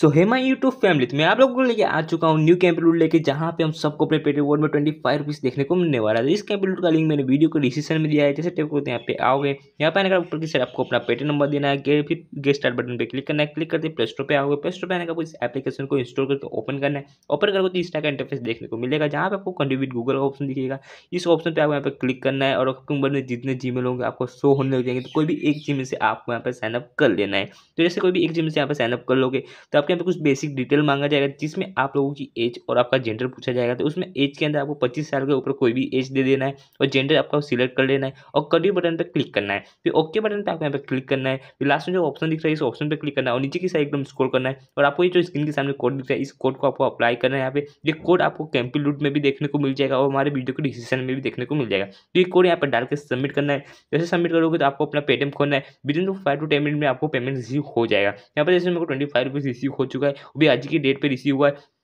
so hey my YouTube family मैं आप लोगों को लेके आ चुका हूँ न्यू कैंप लूट लेके जहाँ पे हम सबको अपने पेटी वोड में ट्वेंटी फाइव रुपीज़ देखने को मिलने वाला है तो इस कैंप का लिंक मैंने वीडियो को डिस्क्रिप्शन में दिया है जैसे टेप करते हैं यहाँ पे आओगे यहाँ पे आने का ऊपर की साइड आपको अपना पेटी नंबर देना है फिर गे स्टार्ट बटन पर क्लिक करना है क्लिक करते प्ले स्टोर पर आओगे प्ले स्टोर पर आने का इस एप्लीकेशन को इंस्टॉल करके ओपन करना है ओपन करोगे तो इंस्टा का इंटरफेस देखने को मिलेगा जहाँ पे आपको कंट्रीब्यूट गूगल का ऑप्शन दिखेगा इस ऑप्शन पर आपको यहाँ पर क्लिक करना है और आपके नंबर में जितने जी होंगे आपको शो होने लग जाएंगे तो कोई भी एक जी से आपको यहाँ पर साइनअप कर लेना है तो जैसे कोई भी एक जी से यहाँ पर साइनअप कर लोगे तो आपके यहाँ पे कुछ बेसिक डिटेल मांगा जाएगा जिसमें आप लोगों की एज और आपका जेंडर पूछा जाएगा तो उसमें एज के अंदर आपको पच्चीस साल के ऊपर कोई भी एज दे देना है और जेंडर आपका सिलेक्ट कर लेना है और कड़ी बटन पर क्लिक करना है फिर ओके बटन पर आपको यहाँ पर क्लिक करना है फिर लास्ट में जो ऑप्शन दिख रहा है इस ऑप्शन पर क्लिक करना है और नीचे की साइड एकदम स्कोर करना है और आपको ये जो स्क्रीन के सामने कोड दिख रहा है इस कोड को आपको अप्लाई करना है यहाँ पे ये कोड आपको कैंपिल लूट में भी देखने को मिल जाएगा और हमारे वीडियो को डिस्क्रिप्शन में भी देखने को मिल जाएगा तो ये कोड यहाँ पर डाल के सबमिट करना है जैसे सबमिट करोगे तो आपको अपना पेटीएम खोलना है within five to ten minute में आपको पेमेंट रिसीव हो जाएगा यहाँ पर जैसे मेरे को ट्वेंटी फाइव रुपीज़ रिसीव हो चुका है वो भी आज की डेट पर रिसीव हुआ है